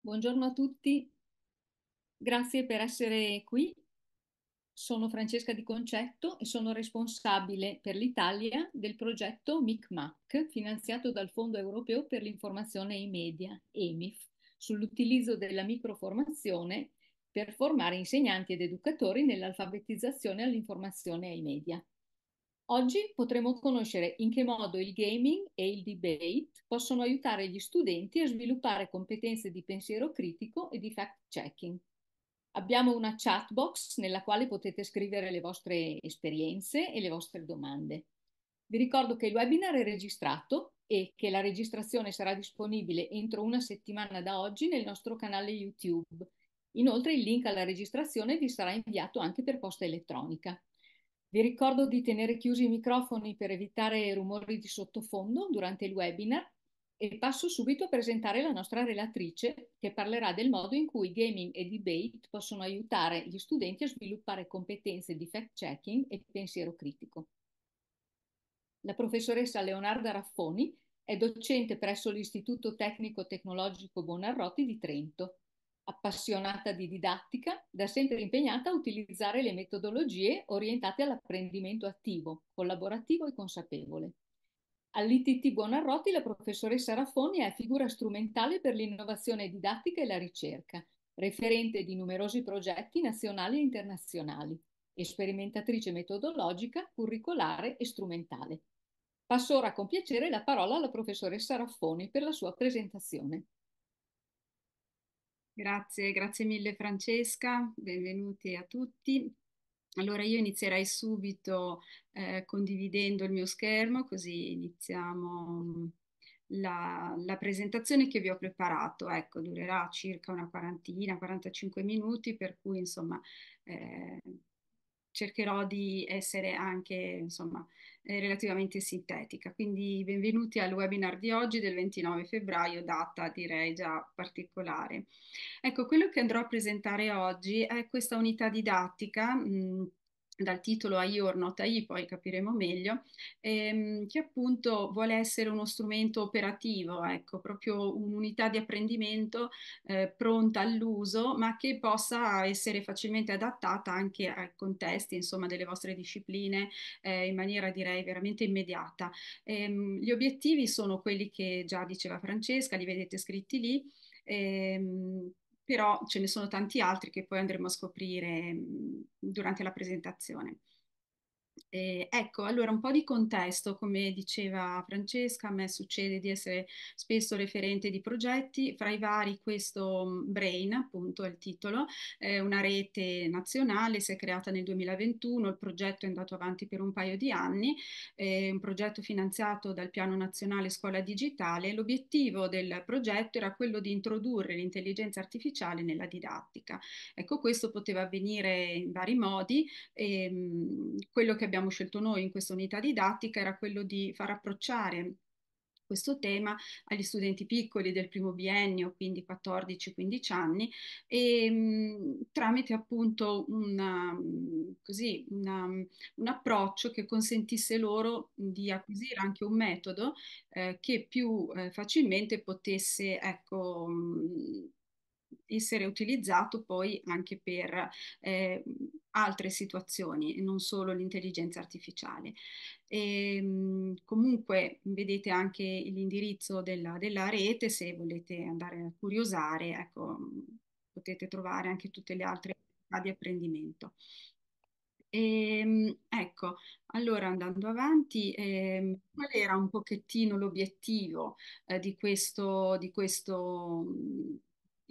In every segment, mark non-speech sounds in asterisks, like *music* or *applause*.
Buongiorno a tutti, grazie per essere qui. Sono Francesca Di Concetto e sono responsabile per l'Italia del progetto MICMAC, finanziato dal Fondo Europeo per l'Informazione e i Media, EMIF, sull'utilizzo della microformazione per formare insegnanti ed educatori nell'alfabetizzazione all'informazione e ai media. Oggi potremo conoscere in che modo il gaming e il debate possono aiutare gli studenti a sviluppare competenze di pensiero critico e di fact-checking. Abbiamo una chat box nella quale potete scrivere le vostre esperienze e le vostre domande. Vi ricordo che il webinar è registrato e che la registrazione sarà disponibile entro una settimana da oggi nel nostro canale YouTube. Inoltre il link alla registrazione vi sarà inviato anche per posta elettronica. Vi ricordo di tenere chiusi i microfoni per evitare rumori di sottofondo durante il webinar e passo subito a presentare la nostra relatrice che parlerà del modo in cui gaming e debate possono aiutare gli studenti a sviluppare competenze di fact-checking e pensiero critico. La professoressa Leonarda Raffoni è docente presso l'Istituto Tecnico Tecnologico Bonarroti di Trento appassionata di didattica, da sempre impegnata a utilizzare le metodologie orientate all'apprendimento attivo, collaborativo e consapevole. All'ITT Buonarroti la professoressa Raffoni è figura strumentale per l'innovazione didattica e la ricerca, referente di numerosi progetti nazionali e internazionali, sperimentatrice metodologica, curricolare e strumentale. Passo ora con piacere la parola alla professoressa Raffoni per la sua presentazione. Grazie, grazie mille Francesca, benvenuti a tutti. Allora io inizierei subito eh, condividendo il mio schermo così iniziamo mm, la, la, presentazione che vi ho preparato. Ecco, durerà circa una quarantina, 45 minuti, per cui insomma eh, cercherò di essere anche, insomma, eh, relativamente sintetica. Quindi benvenuti al webinar di oggi del 29 febbraio, data direi già particolare. Ecco, quello che andrò a presentare oggi è questa unità didattica mh, dal titolo AI or not AI, poi capiremo meglio, ehm, che appunto vuole essere uno strumento operativo, ecco, proprio un'unità di apprendimento eh, pronta all'uso, ma che possa essere facilmente adattata anche ai contesti, insomma, delle vostre discipline eh, in maniera direi veramente immediata. Ehm, gli obiettivi sono quelli che già diceva Francesca, li vedete scritti lì. Ehm, però ce ne sono tanti altri che poi andremo a scoprire durante la presentazione. Eh, ecco, allora un po' di contesto, come diceva Francesca, a me succede di essere spesso referente di progetti, fra i vari questo mhmm, Brain, appunto è il titolo, è una rete nazionale, si è creata nel 2021, il progetto è andato avanti per un paio di anni, è un progetto finanziato dal Piano Nazionale Scuola Digitale, l'obiettivo del progetto era quello di introdurre l'intelligenza artificiale nella didattica. Ecco, questo poteva avvenire in vari modi, e, ehm, quello che abbiamo scelto noi in questa unità didattica era quello di far approcciare questo tema agli studenti piccoli del primo biennio, quindi 14-15 anni, e, mh, mm, tramite appunto una, mm, così, una, mm, un approccio che consentisse loro di acquisire anche un metodo eh, che più eh, facilmente potesse ecco, mh, essere utilizzato poi anche per eh, altre situazioni, non solo l'intelligenza artificiale. E, ehm, comunque vedete anche l'indirizzo della, della, rete se volete andare a curiosare, ecco, potete trovare anche tutte le altre attività di apprendimento. E, ehm, ecco, allora andando avanti, eh, qual era un pochettino l'obiettivo eh, di questo, di questo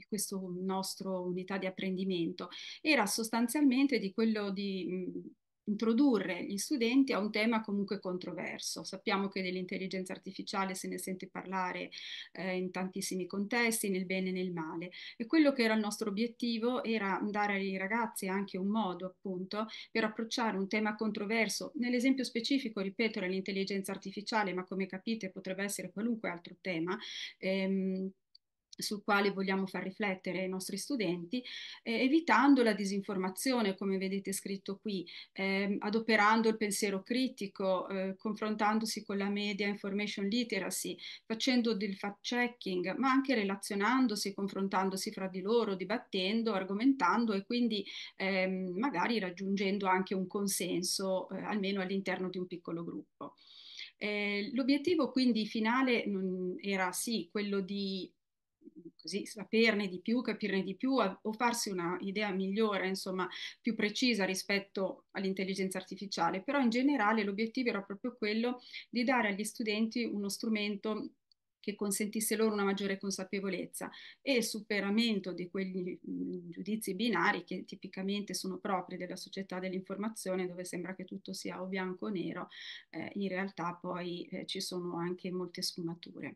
questo nostro unità di apprendimento era sostanzialmente di quello di mh, introdurre gli studenti a un tema comunque controverso. Sappiamo che dell'intelligenza artificiale se ne sente parlare eh, in tantissimi contesti, nel bene e nel male. E quello che era il nostro obiettivo era dare ai ragazzi anche un modo appunto per approcciare un tema controverso. Nell'esempio specifico, ripeto, era l'intelligenza artificiale, ma come capite potrebbe essere qualunque altro tema. Ehm, sul quale vogliamo far riflettere i nostri studenti, eh, evitando la disinformazione, come vedete scritto qui, eh, adoperando il pensiero critico, eh, confrontandosi con la media information literacy, facendo del fact-checking, ma anche relazionandosi, confrontandosi fra di loro, dibattendo, argomentando e quindi ehm, magari raggiungendo anche un consenso, eh, almeno all'interno di un piccolo gruppo. Eh, l'obiettivo quindi finale non, era sì quello di così saperne di più, capirne di più o farsi una idea migliore, insomma, più precisa rispetto all'intelligenza artificiale, però in generale l'obiettivo era proprio quello di dare agli studenti uno strumento che consentisse loro una maggiore consapevolezza e il superamento di quegli giudizi binari che tipicamente sono propri della società dell'informazione dove sembra che tutto sia o bianco o nero, eh, in realtà poi eh, ci sono anche molte sfumature.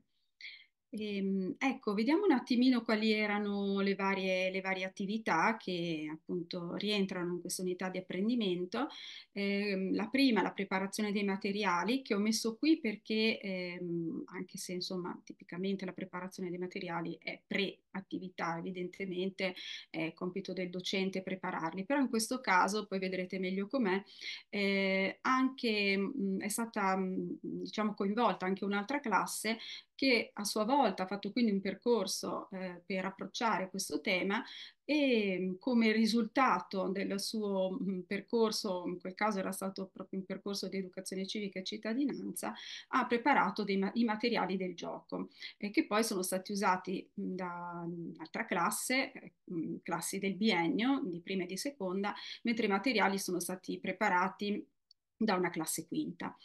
Ehm, ecco, vediamo un attimino quali erano le varie, le varie attività che appunto rientrano in questa unità di apprendimento. Ehm, la prima, la preparazione dei materiali, che ho messo qui perché, ehm, anche se insomma tipicamente la preparazione dei materiali è pre-attività, evidentemente è compito del docente prepararli, però in questo caso, poi vedrete meglio com'è, eh, anche mh, mm, è stata mh, mm, diciamo coinvolta anche un'altra classe che a sua volta ha fatto quindi un percorso eh, per approcciare questo tema e come risultato del suo percorso, in quel caso era stato proprio un percorso di educazione civica e cittadinanza, ha preparato dei, i materiali del gioco eh, che poi sono stati usati da un'altra classe, eh, classi del biennio, di prima e di seconda, mentre i materiali sono stati preparati da una classe quinta.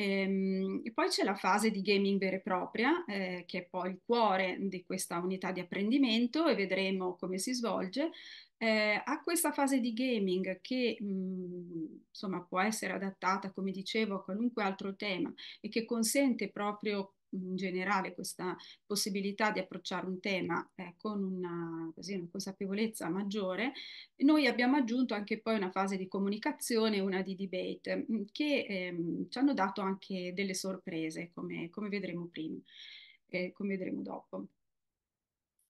Ehm, e poi c'è la fase di gaming vera e propria, eh, che è poi il cuore di questa unità di apprendimento e vedremo come si svolge. Eh, a questa fase di gaming che mh, mm, insomma può essere adattata, come dicevo, a qualunque altro tema e che consente proprio in generale questa possibilità di approcciare un tema eh, con una, così, una, consapevolezza maggiore, noi abbiamo aggiunto anche poi una fase di comunicazione una di debate mm, che ehm, ci hanno dato anche delle sorprese, come, come vedremo prima, eh, come vedremo dopo.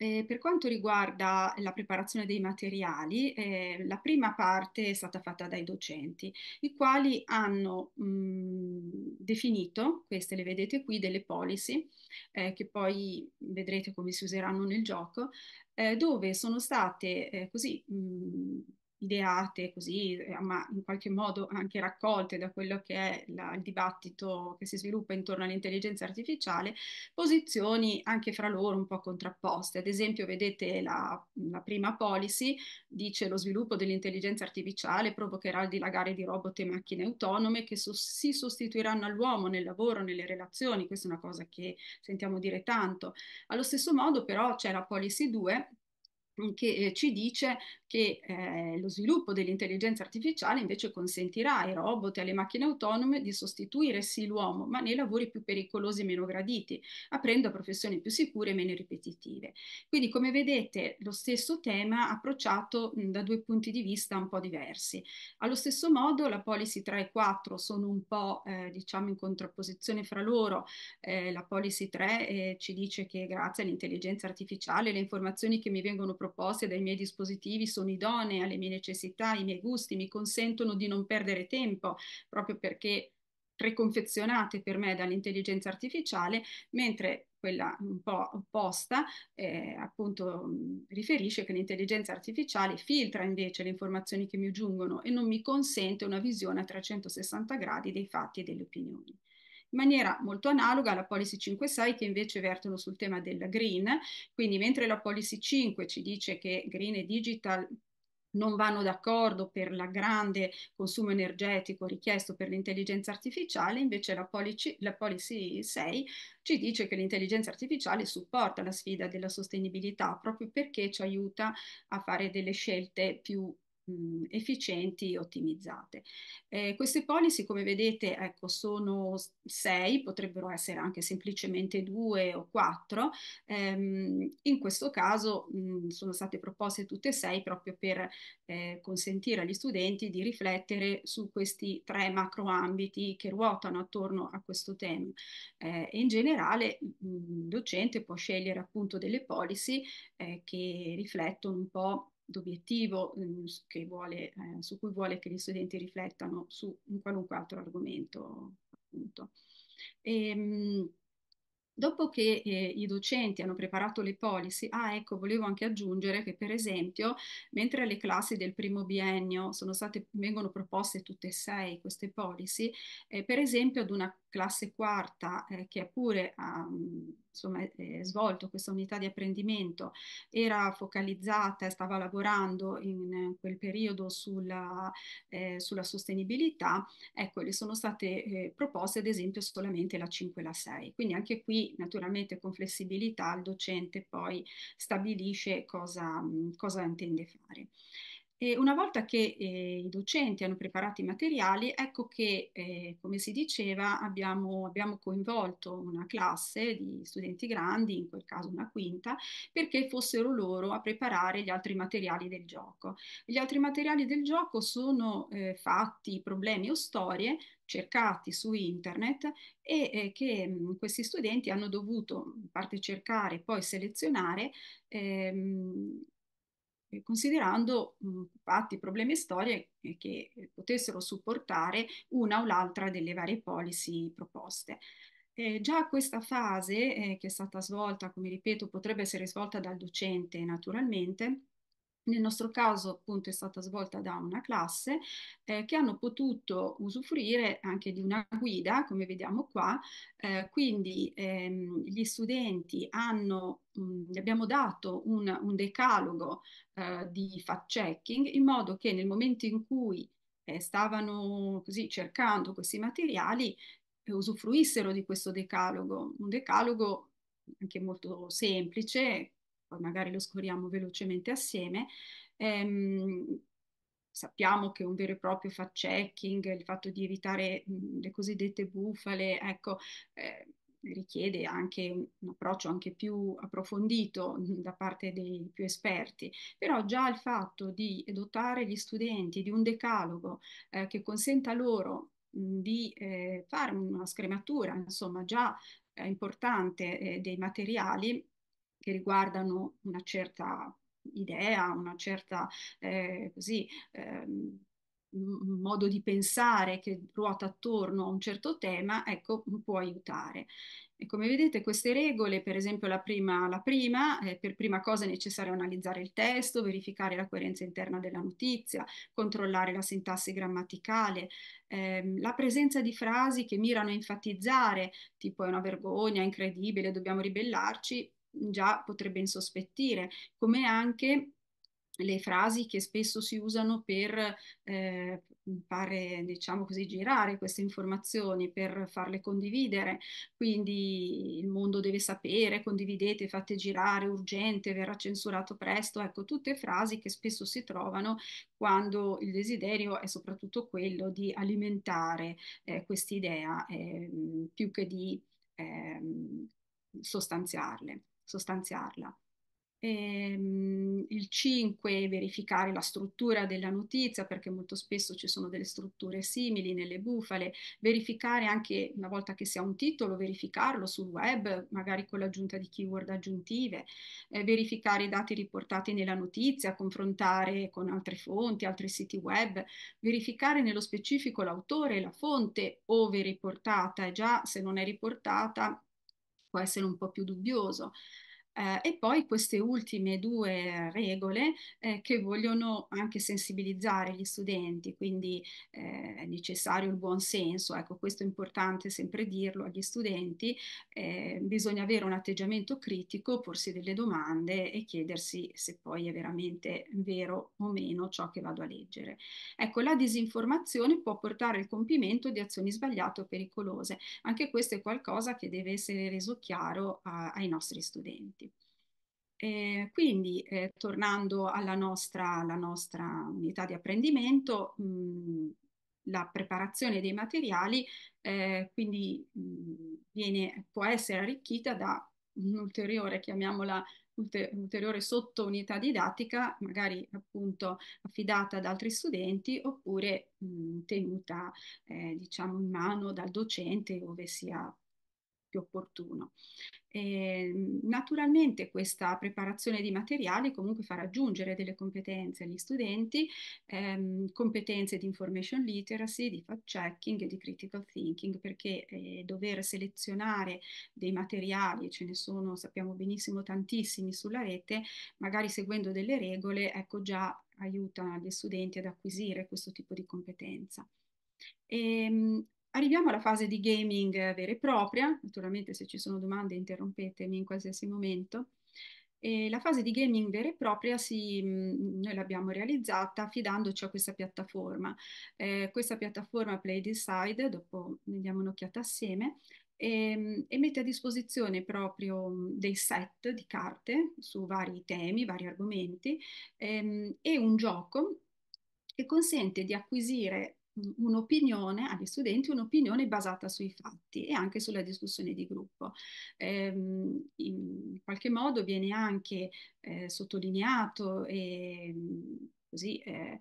Eh, per quanto riguarda la preparazione dei materiali, eh, la prima parte è stata fatta dai docenti, i quali hanno mh, definito, queste le vedete qui, delle policy, eh, che poi vedrete come si useranno nel gioco, eh, dove sono state eh, così... Mh, ideate così, eh, ma in qualche modo anche raccolte da quello che è la, il dibattito che si sviluppa intorno all'intelligenza artificiale, posizioni anche fra loro un po' contrapposte. Ad esempio, vedete la, la prima policy dice lo sviluppo dell'intelligenza artificiale provocherà il dilagare di robot e macchine autonome che so- si sostituiranno all'uomo nel lavoro, nelle relazioni, questa è una cosa che sentiamo dire tanto. Allo stesso modo però c'è la policy 2 che eh, ci dice che eh, lo sviluppo dell'intelligenza artificiale invece consentirà ai robot e alle macchine autonome di sostituire sì l'uomo, ma nei lavori più pericolosi e meno graditi, aprendo a professioni più sicure e meno ripetitive. Quindi, come vedete, lo stesso tema approcciato mh, da due punti di vista un po' diversi. Allo stesso modo, la policy 3 e 4 sono un po', eh, diciamo, in contrapposizione fra loro. Eh, la policy 3 eh, ci dice che grazie all'intelligenza artificiale le informazioni che mi vengono proposte dai miei dispositivi sono sono idonee alle mie necessità, ai miei gusti, mi consentono di non perdere tempo, proprio perché preconfezionate per me dall'intelligenza artificiale, mentre quella un po' opposta eh, appunto riferisce che l'intelligenza artificiale filtra invece le informazioni che mi giungono e non mi consente una visione a 360 gradi dei fatti e delle opinioni in maniera molto analoga alla policy 5.6 che invece vertono sul tema del green, quindi mentre la policy 5 ci dice che green e digital non vanno d'accordo per il grande consumo energetico richiesto per l'intelligenza artificiale, invece la policy, la policy 6 ci dice che l'intelligenza artificiale supporta la sfida della sostenibilità proprio perché ci aiuta a fare delle scelte più efficienti e ottimizzate. Eh, queste policy, come vedete, ecco, sono sei, potrebbero essere anche semplicemente due o quattro. Ehm, in questo caso mh, sono state proposte tutte e sei proprio per eh, consentire agli studenti di riflettere su questi tre macro ambiti che ruotano attorno a questo tema. Eh, in generale il docente può scegliere appunto delle policy eh, che riflettono un po' d'obiettivo mm, vuole, eh, su cui vuole che gli studenti riflettano su un qualunque altro argomento. Appunto. E, ehm, Dopo che eh, i docenti hanno preparato le policy, ah ecco, volevo anche aggiungere che per esempio, mentre le classi del primo biennio state, vengono proposte tutte e sei queste policy, eh, per esempio ad una classe quarta eh, che è pure... Um, insomma, eh, svolto questa unità di apprendimento era focalizzata e stava lavorando in quel periodo sulla, eh, sulla sostenibilità, ecco, le sono state eh, proposte ad esempio solamente la 5 e la 6. Quindi anche qui naturalmente con flessibilità il docente poi stabilisce cosa, cosa intende fare. E una volta che eh, i docenti hanno preparato i materiali, ecco che, eh, come si diceva, abbiamo, abbiamo, coinvolto una classe di studenti grandi, in quel caso una quinta, perché fossero loro a preparare gli altri materiali del gioco. Gli altri materiali del gioco sono eh, fatti, problemi o storie cercati su internet e eh, che mh, mm, questi studenti hanno dovuto in parte cercare poi selezionare ehm, eh, considerando mh, mm, fatti, problemi e storie che potessero supportare una o l'altra delle varie policy proposte. Eh, già questa fase eh, che è stata svolta, come ripeto, potrebbe essere svolta dal docente naturalmente, nel nostro caso appunto è stata svolta da una classe eh, che hanno potuto usufruire anche di una guida, come vediamo qua, eh, quindi ehm, gli studenti hanno, mh, mm, abbiamo dato un, un decalogo eh, di fact-checking in modo che nel momento in cui eh, stavano così cercando questi materiali eh, usufruissero di questo decalogo, un decalogo anche molto semplice, poi magari lo scorriamo velocemente assieme, ehm, sappiamo che un vero e proprio fact checking, il fatto di evitare mh, mhmm, le cosiddette bufale, ecco, eh, richiede anche un, approccio anche più approfondito mh, mhmm, da parte dei più esperti, però già il fatto di dotare gli studenti di un decalogo eh, che consenta loro mhmm, di eh, fare una scrematura, insomma, già importante eh, dei materiali che riguardano una certa idea, una certa eh, così, eh, modo di pensare che ruota attorno a un certo tema, ecco, può aiutare. E come vedete queste regole, per esempio la prima, la prima eh, per prima cosa è necessario analizzare il testo, verificare la coerenza interna della notizia, controllare la sintassi grammaticale, ehm, la presenza di frasi che mirano a enfatizzare, tipo è una vergogna, è incredibile, dobbiamo ribellarci, già potrebbe insospettire, come anche le frasi che spesso si usano per eh, fare, diciamo così, girare queste informazioni, per farle condividere. Quindi il mondo deve sapere, condividete, fate girare, urgente, verrà censurato presto. Ecco, tutte frasi che spesso si trovano quando il desiderio è soprattutto quello di alimentare eh, quest'idea eh, più che di ehm, sostanziarle sostanziarla. Ehm, il 5 verificare la struttura della notizia perché molto spesso ci sono delle strutture simili nelle bufale, verificare anche una volta che si ha un titolo, verificarlo sul web, magari con l'aggiunta di keyword aggiuntive, eh, verificare i dati riportati nella notizia, confrontare con altre fonti, altri siti web, verificare nello specifico l'autore, la fonte, ove riportata, e già se non è riportata può essere un po' più dubbioso, eh, e poi queste ultime due regole eh, che vogliono anche sensibilizzare gli studenti, quindi eh, è necessario il buon senso, ecco questo è importante sempre dirlo agli studenti, eh, bisogna avere un atteggiamento critico, porsi delle domande e chiedersi se poi è veramente vero o meno ciò che vado a leggere. Ecco, la disinformazione può portare al compimento di azioni sbagliate o pericolose, anche questo è qualcosa che deve essere reso chiaro a, ai nostri studenti. Eh, quindi, eh, tornando alla nostra, alla nostra, unità di apprendimento, mh, mhmm, la preparazione dei materiali eh, quindi mh, mhmm, viene, può essere arricchita da un'ulteriore, chiamiamola ulteriore sottounità didattica, magari appunto affidata ad altri studenti oppure mh, mhmm, tenuta eh, diciamo in mano dal docente ove sia più opportuno. E, ehm, naturalmente questa preparazione di materiali comunque fa aggiungere delle competenze agli studenti, ehm, competenze di information literacy, di fact checking e di critical thinking, perché eh, dover selezionare dei materiali, ce ne sono, sappiamo benissimo, tantissimi sulla rete, magari seguendo delle regole, ecco già aiuta gli studenti ad acquisire questo tipo di competenza. E, ehm, Arriviamo alla fase di gaming eh, vera e propria, naturalmente se ci sono domande interrompetemi in qualsiasi momento. E la fase di gaming vera e propria si, mm, noi l'abbiamo realizzata affidandoci a questa piattaforma. Eh, questa piattaforma Play Decide, dopo ne diamo un'occhiata assieme, e, ehm, e, mette a disposizione proprio mm, dei set di carte su vari temi, vari argomenti ehm, e un gioco che consente di acquisire un'opinione agli studenti, un'opinione basata sui fatti e anche sulla discussione di gruppo. Ehm, in qualche modo viene anche eh, sottolineato e così eh,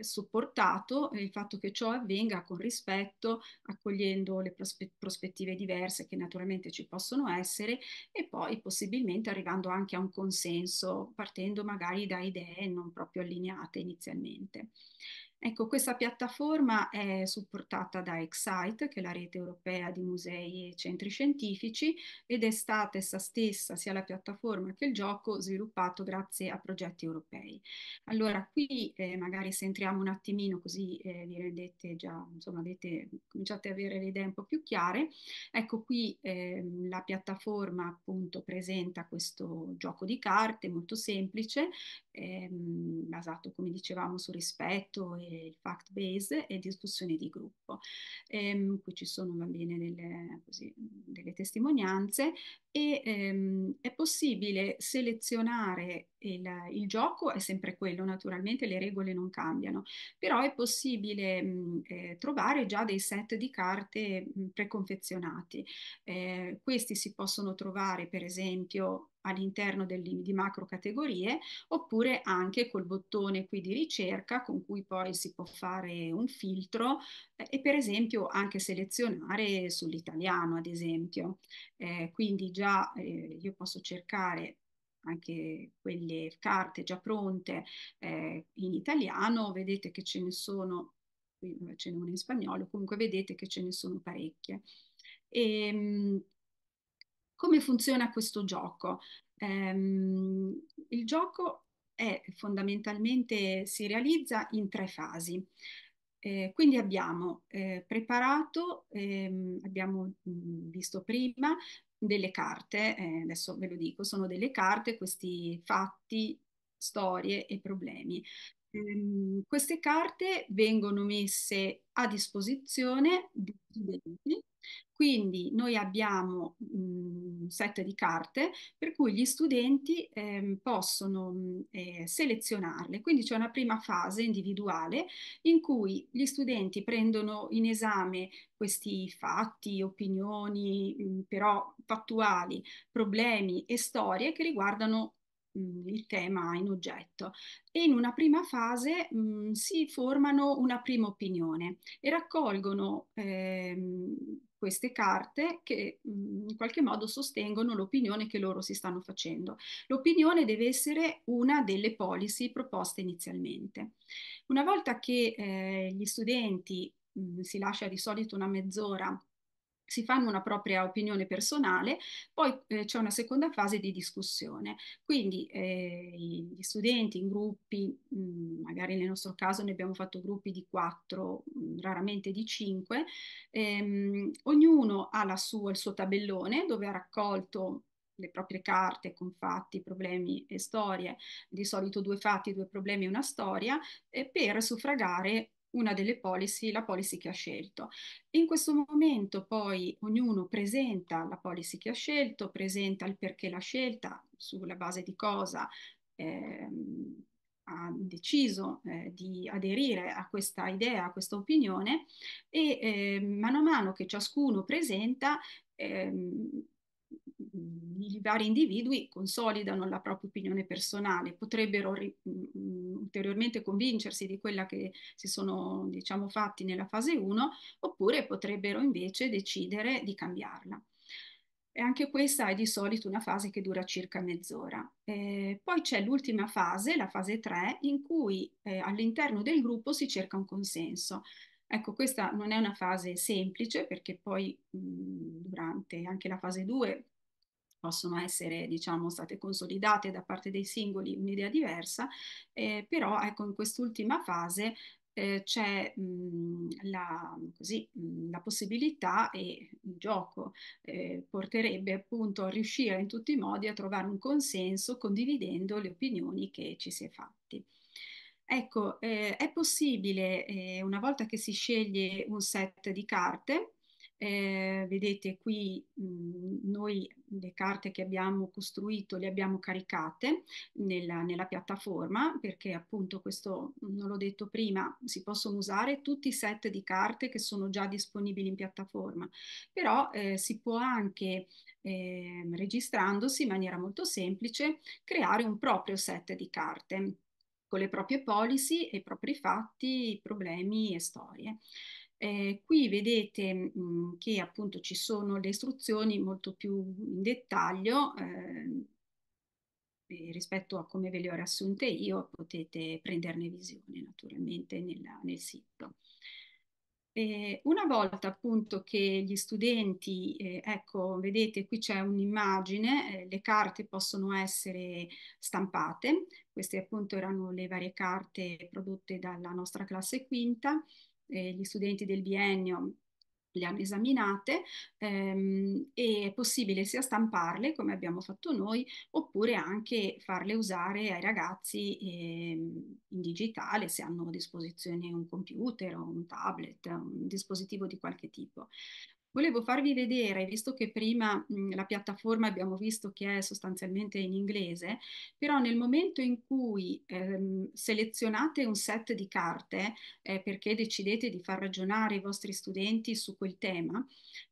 supportato il fatto che ciò avvenga con rispetto, accogliendo le prospe prospettive diverse che naturalmente ci possono essere e poi possibilmente arrivando anche a un consenso, partendo magari da idee non proprio allineate inizialmente. Ecco, questa piattaforma è supportata da Excite, che è la rete europea di musei e centri scientifici, ed è stata essa stessa, sia la piattaforma che il gioco, sviluppato grazie a progetti europei. Allora, qui eh, magari se entriamo un attimino così eh, vi rendete già, insomma, avete, cominciate ad avere le idee un po' più chiare. Ecco, qui eh, la piattaforma appunto presenta questo gioco di carte molto semplice, ehm, basato, come dicevamo, sul rispetto e il fact base e discussioni di gruppo. Ehm, qui ci sono va bene delle, così, delle testimonianze e ehm, è possibile selezionare il, il, gioco, è sempre quello naturalmente, le regole non cambiano, però è possibile mh, mhmm, eh, trovare già dei set di carte mh, mhmm, preconfezionati. Eh, questi si possono trovare per esempio all'interno di macro categorie oppure anche col bottone qui di ricerca con cui poi si può fare un filtro eh, e per esempio anche selezionare sull'italiano ad esempio. Eh, quindi già, eh, io posso cercare anche quelle carte già pronte eh, in italiano, vedete che ce ne sono, ce n'è una in spagnolo, comunque vedete che ce ne sono parecchie. E, ehm, come funziona questo gioco? Ehm, il gioco è fondamentalmente, si realizza in tre fasi. Eh, quindi abbiamo eh, preparato, ehm, abbiamo mh, mm, visto prima, delle carte, eh, adesso ve lo dico, sono delle carte, questi fatti, storie e problemi ehm, queste carte vengono messe a disposizione di studenti, quindi noi abbiamo un mm, set di carte per cui gli studenti ehm, possono mm, eh, selezionarle, quindi c'è una prima fase individuale in cui gli studenti prendono in esame questi fatti, opinioni, mh, mm, però fattuali, problemi e storie che riguardano il tema in oggetto e in una prima fase mh, si formano una prima opinione e raccolgono ehm, queste carte che in qualche modo sostengono l'opinione che loro si stanno facendo. L'opinione deve essere una delle policy proposte inizialmente. Una volta che eh, gli studenti mh, si lascia di solito una mezz'ora si fanno una propria opinione personale, poi eh, c'è una seconda fase di discussione. Quindi eh, gli studenti in gruppi, mh, mm, magari nel nostro caso ne abbiamo fatto gruppi di quattro, mm, raramente di cinque, ehm, ognuno ha sua, il suo tabellone dove ha raccolto le proprie carte con fatti, problemi e storie, di solito due fatti, due problemi e una storia, eh, per suffragare una delle policy, la policy che ha scelto. In questo momento poi ognuno presenta la policy che ha scelto, presenta il perché l'ha scelta, sulla base di cosa ehm, ha deciso eh, di aderire a questa idea, a questa opinione e eh, mano a mano che ciascuno presenta ehm, i vari individui consolidano la propria opinione personale, potrebbero ri, mh, mm, mm, ulteriormente convincersi di quella che si sono diciamo, fatti nella fase 1 oppure potrebbero invece decidere di cambiarla. E anche questa è di solito una fase che dura circa mezz'ora. Eh, poi c'è l'ultima fase, la fase 3, in cui eh, all'interno del gruppo si cerca un consenso. Ecco, questa non è una fase semplice perché poi mh, mm, durante anche la fase 2 possono essere diciamo state consolidate da parte dei singoli un'idea diversa, eh, però ecco in quest'ultima fase eh, c'è mm, la, mm, la, possibilità e il gioco eh, porterebbe appunto a riuscire in tutti i modi a trovare un consenso condividendo le opinioni che ci si è fatti. Ecco, eh, è possibile, eh, una volta che si sceglie un set di carte, eh, vedete qui mh, noi le carte che abbiamo costruito le abbiamo caricate nella, nella, piattaforma perché appunto questo non l'ho detto prima si possono usare tutti i set di carte che sono già disponibili in piattaforma però eh, si può anche eh, registrandosi in maniera molto semplice creare un proprio set di carte con le proprie policy e i propri fatti, problemi e storie. Eh, qui vedete mh, che appunto ci sono le istruzioni molto più in dettaglio eh, rispetto a come ve le ho riassunte io, potete prenderne visione naturalmente nella, nel sito. Eh, una volta appunto che gli studenti, eh, ecco, vedete qui c'è un'immagine, eh, le carte possono essere stampate, queste appunto erano le varie carte prodotte dalla nostra classe quinta eh, gli studenti del biennio le hanno esaminate ehm, e è possibile sia stamparle come abbiamo fatto noi oppure anche farle usare ai ragazzi ehm, in digitale se hanno a disposizione un computer o un tablet, un dispositivo di qualche tipo. Volevo farvi vedere, visto che prima mh, mhmm, la piattaforma abbiamo visto che è sostanzialmente in inglese, però nel momento in cui ehm, selezionate un set di carte, eh, perché decidete di far ragionare i vostri studenti su quel tema,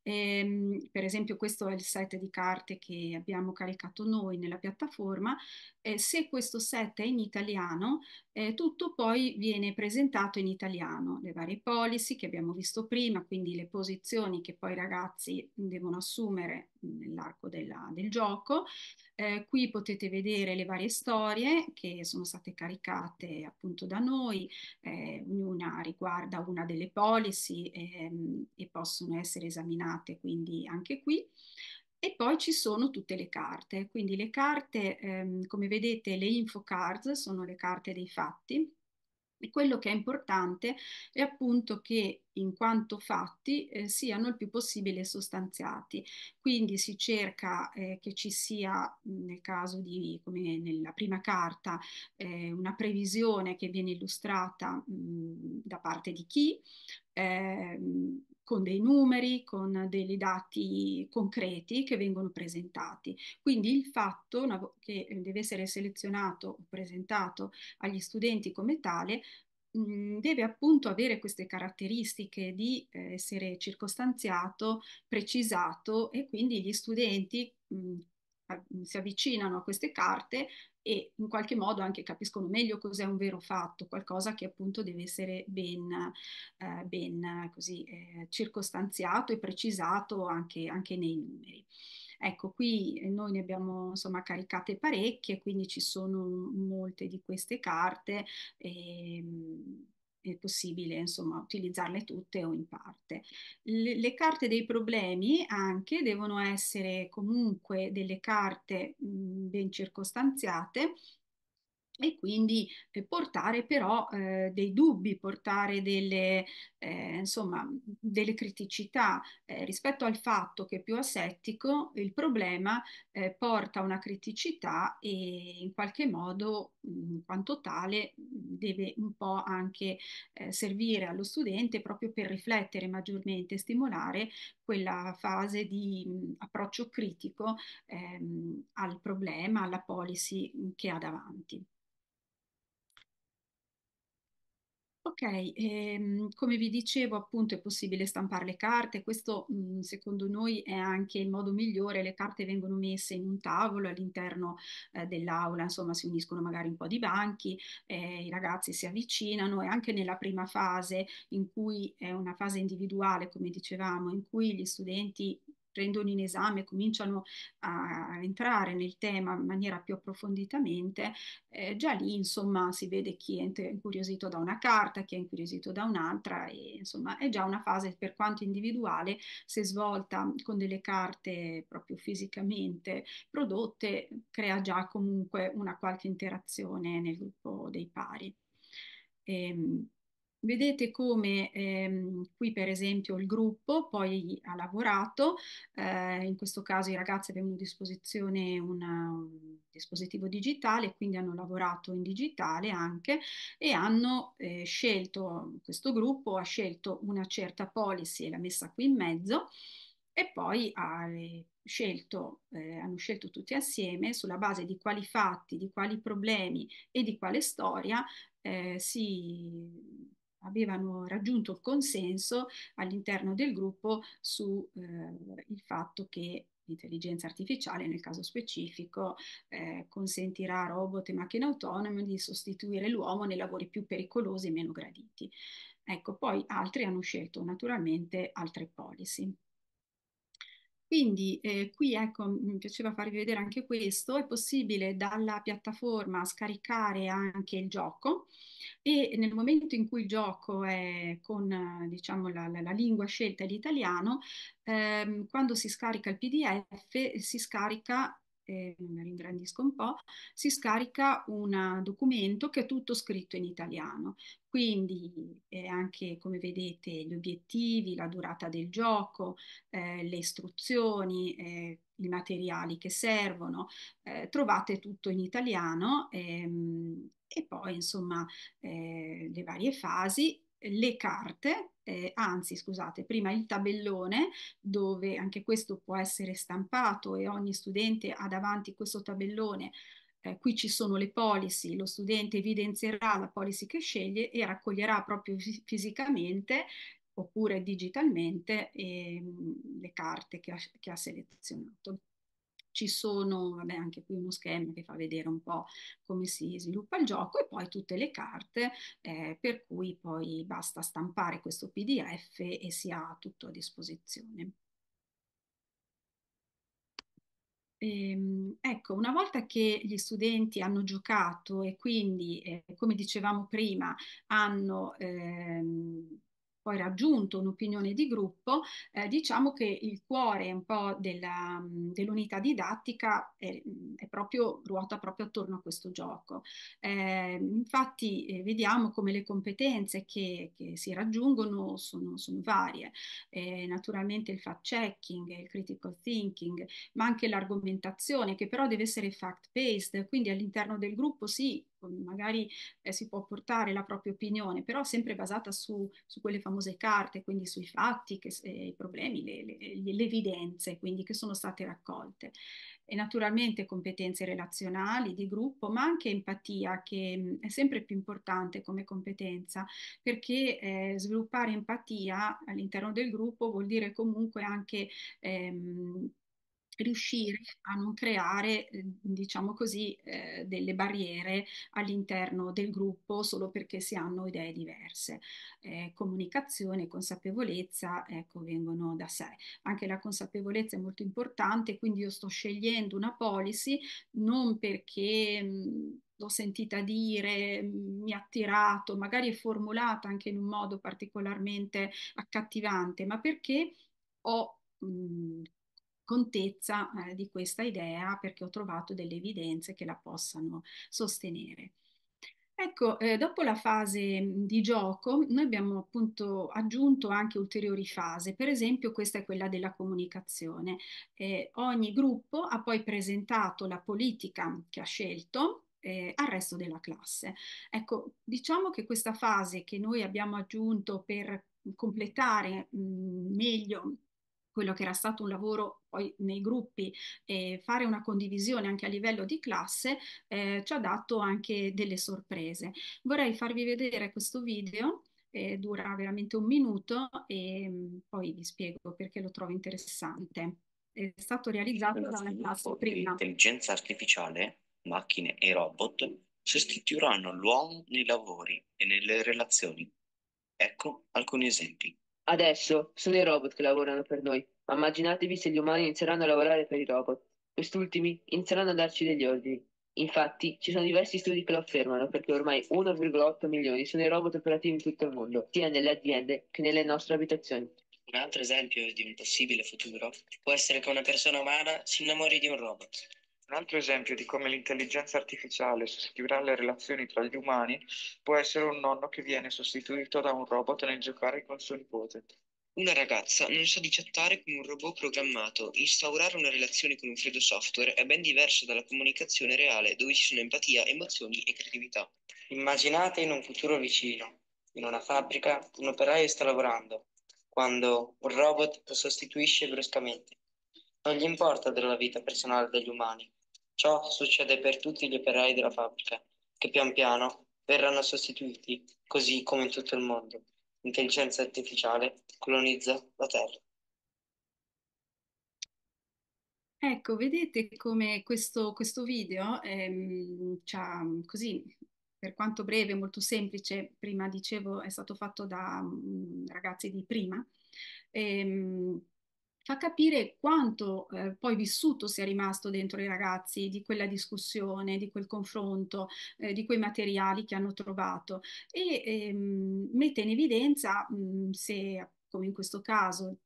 ehm, per esempio questo è il set di carte che abbiamo caricato noi nella piattaforma, eh, se questo set è in italiano, eh, tutto poi viene presentato in italiano, le varie policy che abbiamo visto prima, quindi le posizioni che poi poi i ragazzi devono assumere nell'arco del gioco. Eh, qui potete vedere le varie storie che sono state caricate appunto da noi, eh, ognuna riguarda una delle policy ehm, e possono essere esaminate quindi anche qui. E poi ci sono tutte le carte, quindi le carte, ehm, come vedete le info cards sono le carte dei fatti, e quello che è importante è appunto che in quanto fatti eh, siano il più possibile sostanziati. Quindi si cerca eh, che ci sia, nel caso di, come nella prima carta, eh, una previsione che viene illustrata mh, da parte di chi ehm, con dei numeri, con dei dati concreti che vengono presentati. Quindi il fatto che eh, deve essere selezionato o presentato agli studenti come tale mm, deve appunto avere queste caratteristiche di eh, essere circostanziato, precisato e quindi gli studenti mm, si avvicinano a queste carte e in qualche modo anche capiscono meglio cos'è un vero fatto, qualcosa che appunto deve essere ben, eh, ben così, eh, circostanziato e precisato anche, anche nei numeri. Ecco, qui noi ne abbiamo insomma caricate parecchie, quindi ci sono molte di queste carte. E, ehm, è possibile insomma, utilizzarle tutte o in parte. Le, le carte dei problemi anche devono essere comunque delle carte mh, ben circostanziate e quindi portare però eh, dei dubbi, portare delle, eh, insomma, delle criticità eh, rispetto al fatto che più asettico il problema eh, porta una criticità e in qualche modo mhmm, in quanto tale deve un po' anche eh, servire allo studente proprio per riflettere maggiormente, stimolare quella fase di mh, mhmm, approccio critico ehm, al problema, alla policy che ha davanti. Ok, ehm, come vi dicevo, appunto è possibile stampare le carte, questo mh, mhmm, secondo noi è anche il modo migliore, le carte vengono messe in un tavolo all'interno eh, dell'aula, insomma si uniscono magari un po' di banchi, eh, i ragazzi si avvicinano e anche nella prima fase in cui è una fase individuale, come dicevamo, in cui gli studenti prendono in esame, cominciano a entrare nel tema in maniera più approfonditamente, eh, già lì insomma si vede chi è incuriosito da una carta, chi è incuriosito da un'altra e insomma è già una fase per quanto individuale, se svolta con delle carte proprio fisicamente prodotte, crea già comunque una qualche interazione nel gruppo dei pari. Ehm, Vedete come ehm, qui per esempio il gruppo poi ha lavorato, eh, in questo caso i ragazzi avevano a disposizione una, un dispositivo digitale, quindi hanno lavorato in digitale anche e hanno eh, scelto, questo gruppo ha scelto una certa policy e l'ha messa qui in mezzo e poi ha eh, scelto, eh, hanno scelto tutti assieme sulla base di quali fatti, di quali problemi e di quale storia eh, si avevano raggiunto il consenso all'interno del gruppo sul eh, fatto che l'intelligenza artificiale, nel caso specifico, eh, consentirà a robot e macchine autonome di sostituire l'uomo nei lavori più pericolosi e meno graditi. Ecco, poi altri hanno scelto naturalmente altre policy. Quindi eh, qui ecco, mi piaceva farvi vedere anche questo, è possibile dalla piattaforma scaricare anche il gioco e nel momento in cui il gioco è con diciamo, la, la, lingua scelta l'italiano, ehm, quando si scarica il PDF si scarica eh, ringrandisco un po', si scarica un documento che è tutto scritto in italiano. Quindi eh, anche come vedete gli obiettivi, la durata del gioco, eh, le istruzioni, eh, i materiali che servono, eh, trovate tutto in italiano ehm, e poi insomma eh, le varie fasi le carte, eh, anzi scusate, prima il tabellone dove anche questo può essere stampato e ogni studente ha davanti questo tabellone eh, qui ci sono le policy, lo studente evidenzierà la policy che sceglie e raccoglierà proprio fisicamente oppure digitalmente eh, le carte che ha, che ha selezionato ci sono, vabbè, anche qui uno schema che fa vedere un po' come si sviluppa il gioco e poi tutte le carte, eh, per cui poi basta stampare questo PDF e si ha tutto a disposizione. Ehm, ecco, una volta che gli studenti hanno giocato e quindi, eh, come dicevamo prima, hanno... Ehm, poi raggiunto un'opinione di gruppo, eh, diciamo che il cuore un po' della, dell'unità didattica è, è, proprio, ruota proprio attorno a questo gioco. Eh, infatti eh, vediamo come le competenze che, che si raggiungono sono, sono varie, eh, naturalmente il fact checking, il critical thinking, ma anche l'argomentazione che però deve essere fact based, quindi all'interno del gruppo si magari eh, si può portare la propria opinione, però sempre basata su, su quelle famose carte, quindi sui fatti, che, eh, i problemi, le, eh, le, le, evidenze quindi, che sono state raccolte. E naturalmente competenze relazionali, di gruppo, ma anche empatia, che mm, è sempre più importante come competenza, perché eh, sviluppare empatia all'interno del gruppo vuol dire comunque anche ehm, riuscire a non creare, ehm, diciamo così, eh, delle barriere all'interno del gruppo solo perché si hanno idee diverse. Eh, comunicazione, consapevolezza, ecco, vengono da sé. Anche la consapevolezza è molto importante, quindi io sto scegliendo una policy non perché... Mm, l'ho sentita dire, mm, mi ha attirato, magari è formulata anche in un modo particolarmente accattivante, ma perché ho mm, contezza eh, di questa idea perché ho trovato delle evidenze che la possano sostenere. Ecco, eh, dopo la fase di gioco, noi abbiamo appunto aggiunto anche ulteriori fasi, per esempio questa è quella della comunicazione. Eh, ogni gruppo ha poi presentato la politica che ha scelto eh, al resto della classe. Ecco, diciamo che questa fase che noi abbiamo aggiunto per completare mh, meglio quello che era stato un lavoro poi nei gruppi e fare una condivisione anche a livello di classe eh, ci ha dato anche delle sorprese. Vorrei farvi vedere questo video, eh, dura veramente un minuto e mm, poi vi spiego perché lo trovo interessante. È stato realizzato da una classe prima. L'intelligenza artificiale, macchine e robot sostituiranno l'uomo nei lavori e nelle relazioni. Ecco alcuni esempi. Adesso sono i robot che lavorano per noi. ma Immaginatevi se gli umani inizieranno a lavorare per i robot. Quest'ultimi inizieranno a darci degli ordini. Infatti, ci sono diversi studi che lo affermano, perché ormai 1,8 milioni sono i robot operativi in tutto il mondo, sia nelle aziende che nelle nostre abitazioni. Un altro esempio di un possibile futuro può essere che una persona umana si innamori di un robot un altro esempio di come l'intelligenza artificiale sostituirà le relazioni tra gli umani può essere un nonno che viene sostituito da un robot nel giocare con suo nipote. Una ragazza non sa di chattare con un robot programmato. Instaurare una relazione con un freddo software è ben diverso dalla comunicazione reale, dove ci sono empatia, emozioni e creatività. Immaginate in un futuro vicino, in una fabbrica, un operaio sta lavorando, quando un robot lo sostituisce bruscamente. Non gli importa della vita personale degli umani, Ciò succede per tutti gli operai della fabbrica, che pian piano verranno sostituiti, così come in tutto il mondo. L'intelligenza artificiale colonizza la Terra. Ecco, vedete come questo, questo video ehm, così, per quanto breve, molto semplice, prima dicevo è stato fatto da mh, mm, ragazzi di prima, ehm, fa capire quanto eh, poi vissuto sia rimasto dentro i ragazzi di quella discussione, di quel confronto, eh, di quei materiali che hanno trovato e ehm, mette in evidenza mh, se, come in questo caso,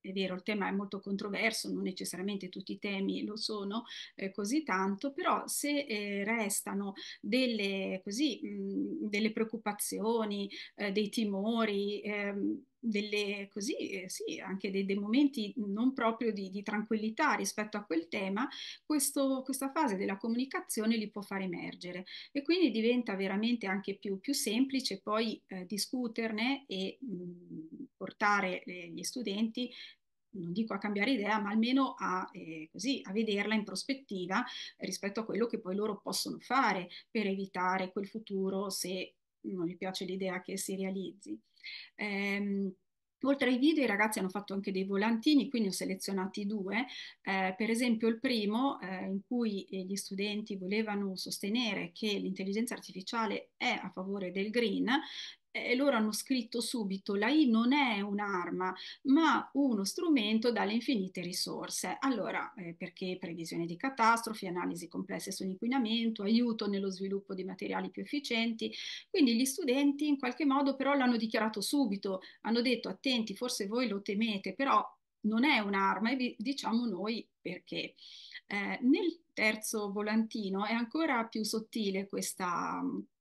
è vero, il tema è molto controverso, non necessariamente tutti i temi lo sono eh, così tanto, però se eh, restano delle, così, mh, delle preoccupazioni, eh, dei timori, ehm, delle, così, eh, sì, anche dei, dei, momenti non proprio di, di, tranquillità rispetto a quel tema, questo, questa fase della comunicazione li può far emergere e quindi diventa veramente anche più, più semplice poi eh, discuterne e mh, mm, portare eh, gli studenti non dico a cambiare idea, ma almeno a, eh, così, a, vederla in prospettiva rispetto a quello che poi loro possono fare per evitare quel futuro se non gli piace l'idea che si realizzi. Ehm, Oltre ai video i ragazzi hanno fatto anche dei volantini, quindi ho selezionati due, eh, per esempio il primo eh, in cui eh, gli studenti volevano sostenere che l'intelligenza artificiale è a favore del green e loro hanno scritto subito la I non è un'arma, ma uno strumento dalle infinite risorse. Allora, eh, perché previsione di catastrofi, analisi complesse sull'inquinamento, aiuto nello sviluppo di materiali più efficienti. Quindi gli studenti in qualche modo però l'hanno dichiarato subito, hanno detto attenti, forse voi lo temete, però non è un'arma e vi diciamo noi perché. Eh, nel terzo volantino è ancora più sottile questa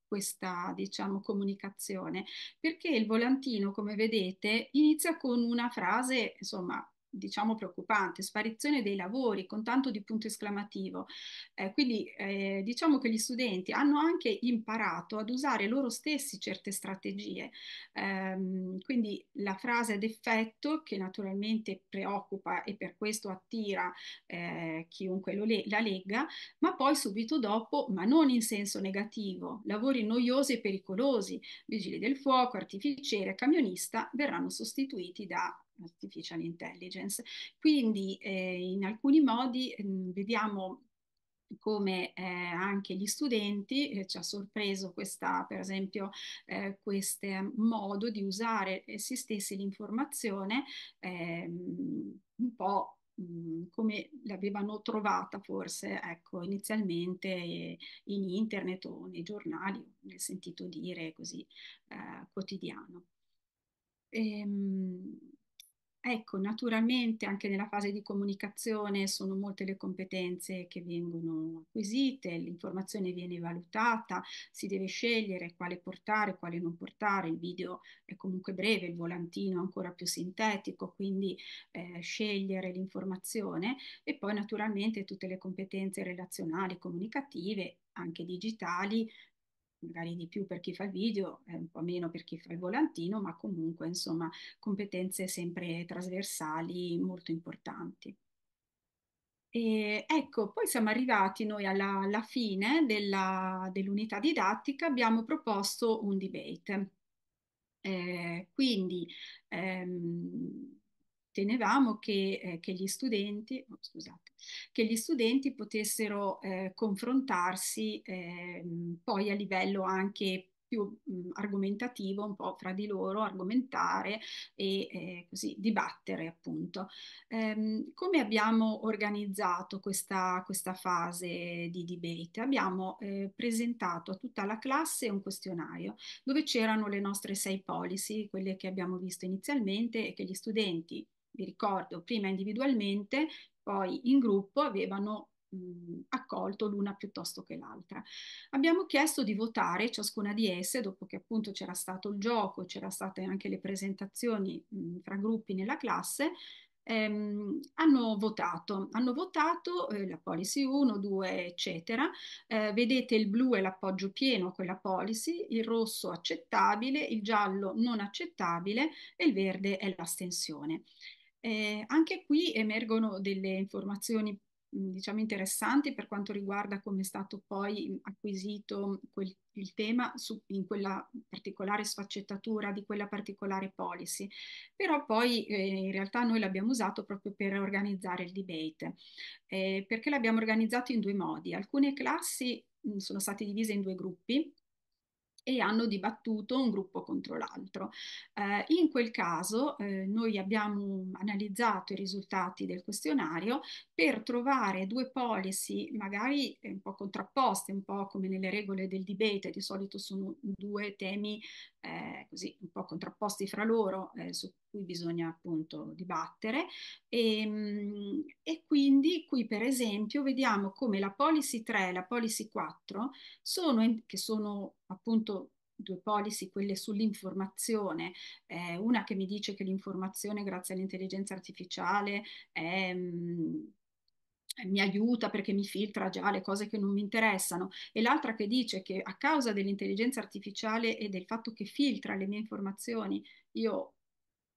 questa diciamo comunicazione perché il volantino come vedete inizia con una frase insomma diciamo preoccupante, sparizione dei lavori con tanto di punto esclamativo. Eh, quindi eh, diciamo che gli studenti hanno anche imparato ad usare loro stessi certe strategie. Ehm, quindi la frase ad effetto che naturalmente preoccupa e per questo attira eh, chiunque le la legga, ma poi subito dopo, ma non in senso negativo, lavori noiosi e pericolosi, vigili del fuoco, artificiere, camionista verranno sostituiti da artificial intelligence. Quindi eh, in alcuni modi eh, vediamo come eh, anche gli studenti eh, ci ha sorpreso questa, per esempio eh, questo mm, modo di usare essi eh, stessi l'informazione ehm, un po' mh, mm, come l'avevano trovata forse ecco, inizialmente eh, in internet o nei giornali, nel sentito dire così eh, quotidiano. Ehm, Ecco, naturalmente anche nella fase di comunicazione sono molte le competenze che vengono acquisite, l'informazione viene valutata, si deve scegliere quale portare, quale non portare, il video è comunque breve, il volantino è ancora più sintetico, quindi eh, scegliere l'informazione e poi naturalmente tutte le competenze relazionali, comunicative anche digitali magari di più per chi fa il video, eh, un po' meno per chi fa il volantino, ma comunque insomma competenze sempre trasversali molto importanti. E ecco, poi siamo arrivati noi alla, alla fine dell'unità didattica, abbiamo proposto un debate. Eh, quindi ehm, tenevamo che, eh, che, gli studenti, oh, scusate, che, gli studenti, potessero eh, confrontarsi eh, poi a livello anche più mh, mm, argomentativo, un po' fra di loro, argomentare e eh, così dibattere appunto. Ehm, come abbiamo organizzato questa, questa fase di debate? Abbiamo eh, presentato a tutta la classe un questionario dove c'erano le nostre sei policy, quelle che abbiamo visto inizialmente e che gli studenti vi ricordo, prima individualmente, poi in gruppo avevano mh, mhmm, accolto l'una piuttosto che l'altra. Abbiamo chiesto di votare ciascuna di esse, dopo che appunto c'era stato il gioco, c'erano state anche le presentazioni mh, mhmm, fra gruppi nella classe, ehm, hanno votato, hanno votato eh, la policy 1, 2, eccetera. Eh, vedete il blu è l'appoggio pieno a quella policy, il rosso accettabile, il giallo non accettabile e il verde è l'astensione. Eh, anche qui emergono delle informazioni diciamo interessanti per quanto riguarda come è stato poi acquisito quel, il tema su, in quella particolare sfaccettatura di quella particolare policy, però poi eh, in realtà noi l'abbiamo usato proprio per organizzare il debate, eh, perché l'abbiamo organizzato in due modi. Alcune classi mh, sono state divise in due gruppi, e hanno dibattuto un gruppo contro l'altro. Eh, in quel caso eh, noi abbiamo analizzato i risultati del questionario per trovare due policy magari un po' contrapposte, un po' come nelle regole del debate, di solito sono due temi eh, così un po' contrapposti fra loro, eh, su cui bisogna appunto dibattere e, ehm, e, quindi qui per esempio vediamo come la policy 3 e la policy 4 sono, che sono appunto due policy, quelle sull'informazione, eh, una che mi dice che l'informazione grazie all'intelligenza artificiale è... Mh, mm, mi aiuta perché mi filtra già le cose che non mi interessano e l'altra che dice che a causa dell'intelligenza artificiale e del fatto che filtra le mie informazioni io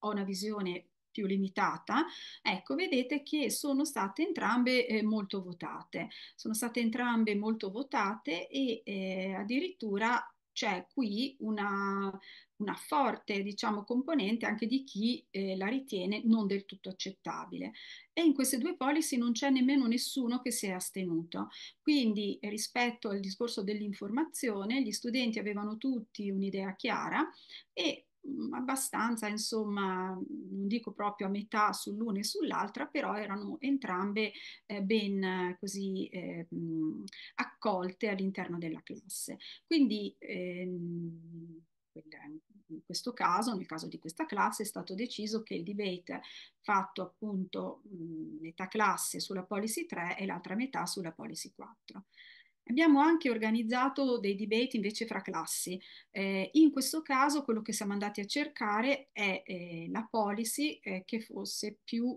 ho una visione più limitata, ecco, vedete che sono state entrambe eh, molto votate. Sono state entrambe molto votate e eh, addirittura c'è qui una, una forte, diciamo, componente anche di chi eh, la ritiene non del tutto accettabile. E in queste due policy non c'è nemmeno nessuno che si è astenuto. Quindi, rispetto al discorso dell'informazione, gli studenti avevano tutti un'idea chiara e Mm, abbastanza, insomma, non dico proprio a metà sull'una e sull'altra, però erano entrambe eh, ben così eh, mm, accolte all'interno della classe. Quindi ehm, in questo caso, nel caso di questa classe, è stato deciso che il debate fatto appunto mm, metà classe sulla policy 3 e l'altra metà sulla policy 4. Abbiamo anche organizzato dei debate invece fra classi. Eh, in questo caso quello che siamo andati a cercare è eh, la policy eh, che fosse più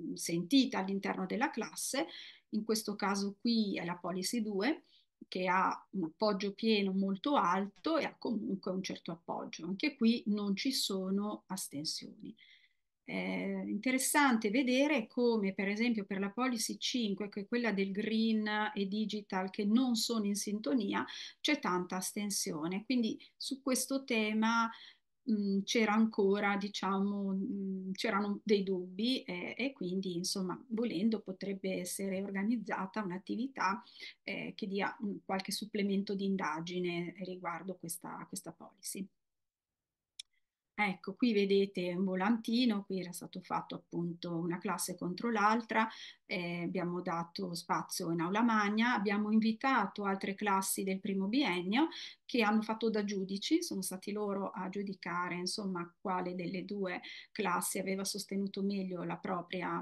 mm, sentita all'interno della classe, in questo caso qui è la policy 2 che ha un appoggio pieno molto alto e ha comunque un certo appoggio. Anche qui non ci sono astensioni. È interessante vedere come, per esempio, per la policy 5, che è quella del green e digital, che non sono in sintonia, c'è tanta astensione. Quindi su questo tema mh, c'era ancora, diciamo, mh, c'erano dei dubbi eh, e quindi, insomma, volendo potrebbe essere organizzata un'attività eh, che dia mh, qualche supplemento di indagine riguardo questa, questa policy. Ecco, qui vedete un volantino, qui era stato fatto appunto una classe contro l'altra, eh, abbiamo dato spazio in aula magna, abbiamo invitato altre classi del primo biennio che hanno fatto da giudici, sono stati loro a giudicare insomma quale delle due classi aveva sostenuto meglio la propria,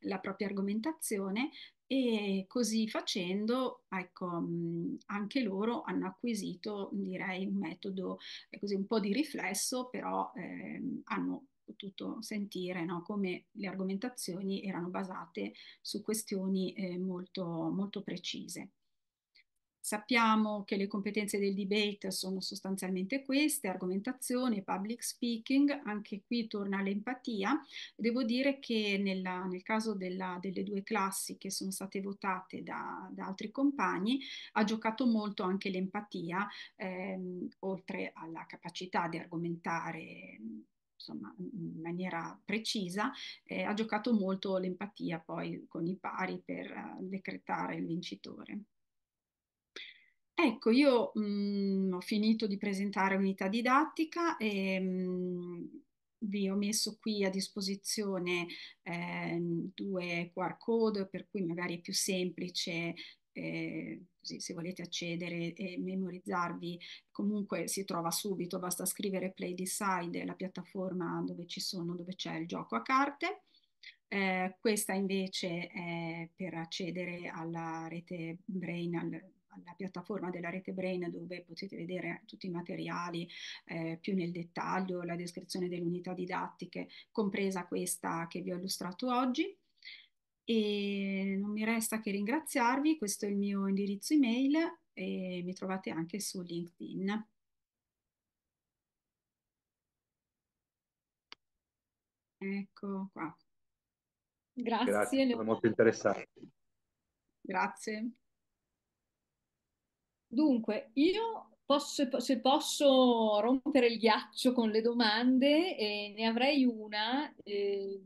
la propria argomentazione e così facendo, ecco, mhmm, anche loro hanno acquisito, direi, un metodo così un po' di riflesso, però eh, hanno potuto sentire no, come le argomentazioni erano basate su questioni eh, molto, molto precise. Sappiamo che le competenze del debate sono sostanzialmente queste, argomentazione, public speaking, anche qui torna l'empatia. Devo dire che nella, nel caso della, delle due classi che sono state votate da, da altri compagni, ha giocato molto anche l'empatia, ehm, oltre alla capacità di argomentare insomma, in maniera precisa, eh, ha giocato molto l'empatia poi con i pari per eh, decretare il vincitore. Ecco, io mh, mhmm, ho finito di presentare unità didattica e mh, mhmm, vi ho messo qui a disposizione eh, due QR code per cui magari è più semplice, eh, così, se volete accedere e memorizzarvi, comunque si trova subito, basta scrivere Play Decide, la piattaforma dove ci sono, dove c'è il gioco a carte. Eh, questa invece è per accedere alla rete Brain, al, alla piattaforma della rete Brain dove potete vedere tutti i materiali eh, più nel dettaglio, la descrizione delle unità didattiche, compresa questa che vi ho illustrato oggi. E non mi resta che ringraziarvi, questo è il mio indirizzo email e mi trovate anche su LinkedIn. Ecco qua. Grazie, Grazie molto interessante. Grazie. Dunque, io posso, se posso rompere il ghiaccio con le domande, eh, ne avrei una eh,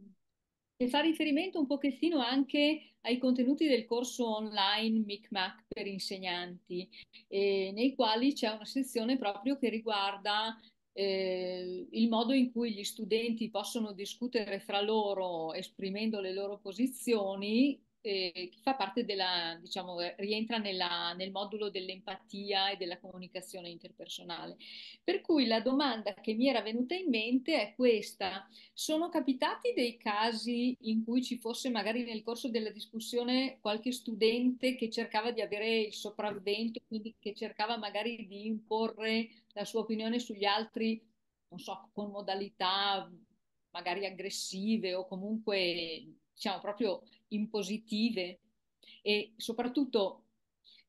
che fa riferimento un pochettino anche ai contenuti del corso online MICMAC per insegnanti, eh, nei quali c'è una sezione proprio che riguarda eh, il modo in cui gli studenti possono discutere fra loro esprimendo le loro posizioni eh, che fa parte della, diciamo, rientra nella, nel modulo dell'empatia e della comunicazione interpersonale. Per cui la domanda che mi era venuta in mente è questa: sono capitati dei casi in cui ci fosse magari nel corso della discussione qualche studente che cercava di avere il sopravvento, quindi che cercava magari di imporre la sua opinione sugli altri, non so, con modalità magari aggressive o comunque diciamo proprio impositive e soprattutto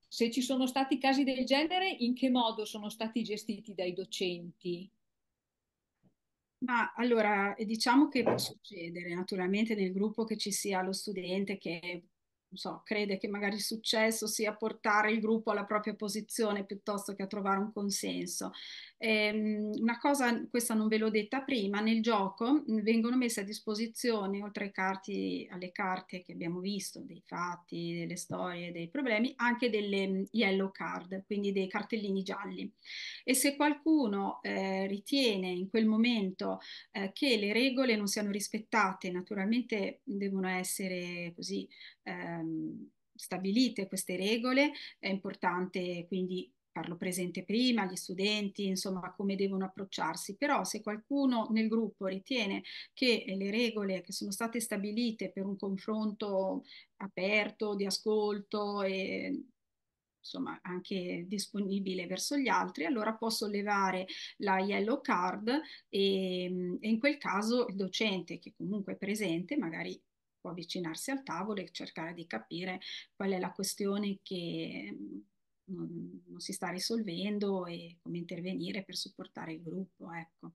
se ci sono stati casi del genere, in che modo sono stati gestiti dai docenti? Ma allora, diciamo che può succedere naturalmente nel gruppo che ci sia lo studente che so, crede che magari il successo sia portare il gruppo alla propria posizione piuttosto che a trovare un consenso. Ehm, una cosa, questa non ve l'ho detta prima, nel gioco vengono messe a disposizione, oltre carti, alle carte che abbiamo visto, dei fatti, delle storie, dei problemi, anche delle yellow card, quindi dei cartellini gialli. E se qualcuno eh, ritiene in quel momento eh, che le regole non siano rispettate, naturalmente devono essere così ehm, stabilite queste regole, è importante quindi farlo presente prima agli studenti, insomma come devono approcciarsi, però se qualcuno nel gruppo ritiene che le regole che sono state stabilite per un confronto aperto, di ascolto e insomma anche disponibile verso gli altri, allora può sollevare la yellow card e, e in quel caso il docente che comunque è presente, magari può avvicinarsi al tavolo e cercare di capire qual è la questione che mm, non, non si sta risolvendo e come intervenire per supportare il gruppo. Ecco.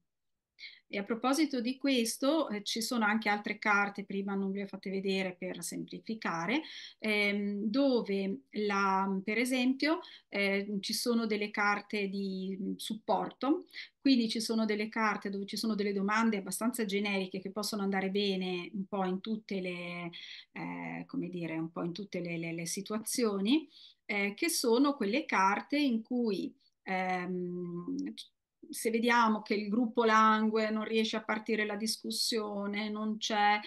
E a proposito di questo, eh, ci sono anche altre carte, prima non vi ho fatte vedere per semplificare, ehm, dove la, per esempio eh, ci sono delle carte di mm, supporto, quindi ci sono delle carte dove ci sono delle domande abbastanza generiche che possono andare bene un po' in tutte le, eh, come dire, un po' in tutte le, le, le situazioni, eh, che sono quelle carte in cui ehm, se vediamo che il gruppo langue non riesce a partire la discussione, non c'è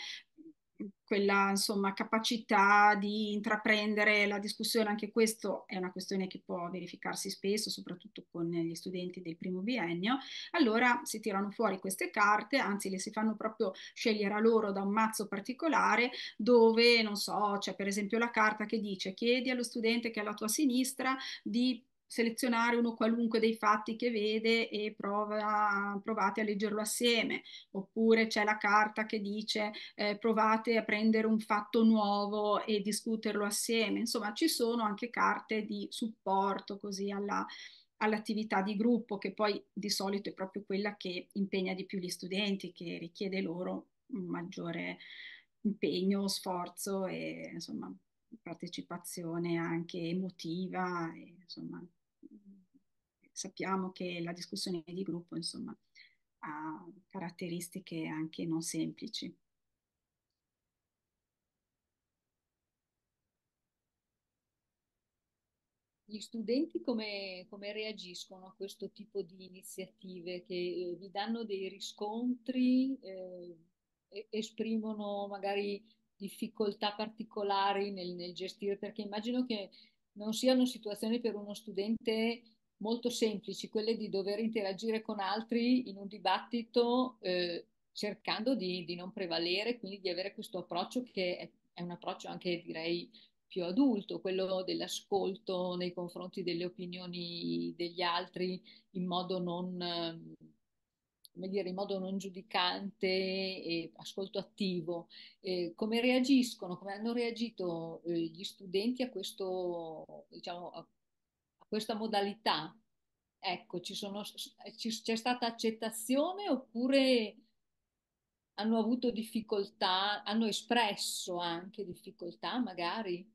quella insomma, capacità di intraprendere la discussione, anche questo è una questione che può verificarsi spesso, soprattutto con gli studenti del primo biennio, allora si tirano fuori queste carte, anzi le si fanno proprio scegliere a loro da un mazzo particolare dove, non so, c'è per esempio la carta che dice chiedi allo studente che è alla tua sinistra di selezionare uno qualunque dei fatti che vede e prova, provate a leggerlo assieme, oppure c'è la carta che dice eh, provate a prendere un fatto nuovo e discuterlo assieme, insomma ci sono anche carte di supporto così alla, all'attività di gruppo che poi di solito è proprio quella che impegna di più gli studenti, che richiede loro un maggiore impegno, sforzo e insomma partecipazione anche emotiva, e, insomma sappiamo che la discussione di gruppo, insomma, ha caratteristiche anche non semplici. Gli studenti come, come reagiscono a questo tipo di iniziative che eh, vi danno dei riscontri, eh, esprimono magari difficoltà particolari nel, nel, gestire, perché immagino che non siano situazioni per uno studente molto semplici, quelle di dover interagire con altri in un dibattito eh, cercando di, di, non prevalere, quindi di avere questo approccio che è, è un approccio anche direi più adulto, quello dell'ascolto nei confronti delle opinioni degli altri in modo non, come dire, in modo non giudicante e ascolto attivo. Eh, come reagiscono, come hanno reagito eh, gli studenti a questo, diciamo, a questa modalità? Ecco, ci sono, c'è stata accettazione oppure hanno avuto difficoltà, hanno espresso anche difficoltà magari?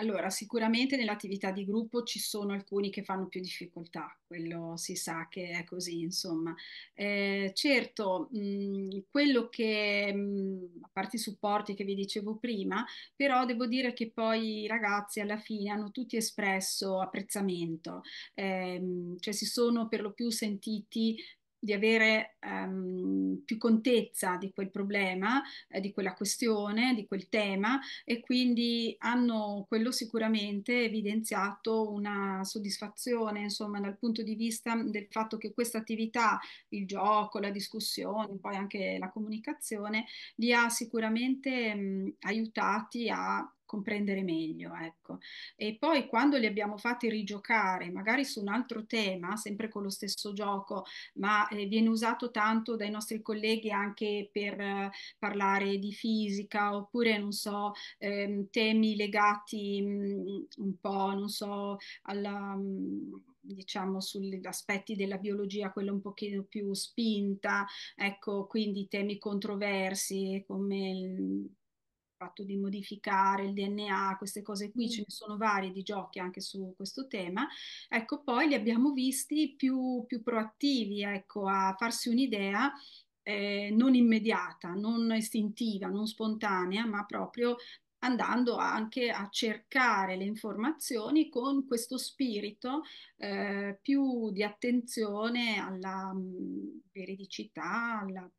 Allora, sicuramente nell'attività di gruppo ci sono alcuni che fanno più difficoltà, quello si sa che è così, insomma. Eh, certo, mh, quello che, mh, a parte i supporti che vi dicevo prima, però devo dire che poi i ragazzi alla fine hanno tutti espresso apprezzamento, ehm, cioè si sono per lo più sentiti di avere um, più contezza di quel problema, eh, di quella questione, di quel tema e quindi hanno quello sicuramente evidenziato una soddisfazione, insomma, dal punto di vista del fatto che questa attività, il gioco, la discussione, poi anche la comunicazione, li ha sicuramente mh, aiutati a comprendere meglio. Ecco. E poi quando li abbiamo fatti rigiocare, magari su un altro tema, sempre con lo stesso gioco, ma eh, viene usato tanto dai nostri colleghi anche per eh, parlare di fisica oppure, non so, ehm, temi legati mh, mm, un po', non so, alla... Mh, mm, diciamo sugli aspetti della biologia, quello un pochino più spinta, ecco, quindi temi controversi come il, fatto di modificare il DNA, queste cose qui, ce mm. ne sono varie di giochi anche su questo tema. Ecco, poi li abbiamo visti più, più proattivi, ecco, a farsi un'idea eh, non immediata, non istintiva, non spontanea, ma proprio andando anche a cercare le informazioni con questo spirito eh, più di attenzione alla mm, veridicità, alla,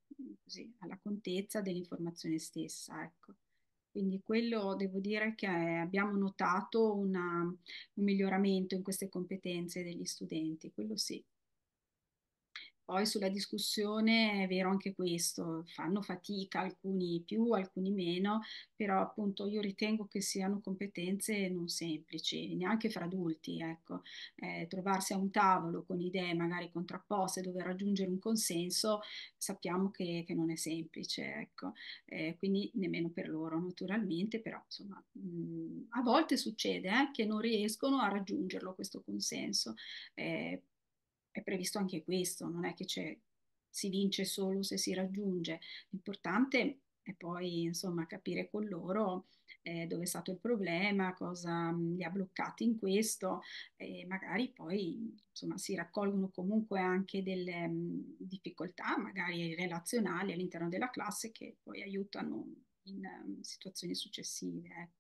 così, alla contezza dell'informazione stessa. Ecco. Quindi quello devo dire che abbiamo notato una, un miglioramento in queste competenze degli studenti, quello sì. Poi sulla discussione è vero anche questo, fanno fatica alcuni più, alcuni meno, però appunto io ritengo che siano competenze non semplici, neanche fra adulti, ecco. Eh, trovarsi a un tavolo con idee magari contrapposte, dover raggiungere un consenso, sappiamo che, che non è semplice, ecco. Eh, quindi nemmeno per loro naturalmente, però insomma mh, mm, a volte succede eh, che non riescono a raggiungerlo questo consenso. Eh, è previsto anche questo, non è che c'è, si vince solo se si raggiunge. L'importante è poi insomma capire con loro eh, dove è stato il problema, cosa li ha bloccati in questo e magari poi insomma si raccolgono comunque anche delle mh, difficoltà magari relazionali all'interno della classe che poi aiutano in um, situazioni successive. Ecco.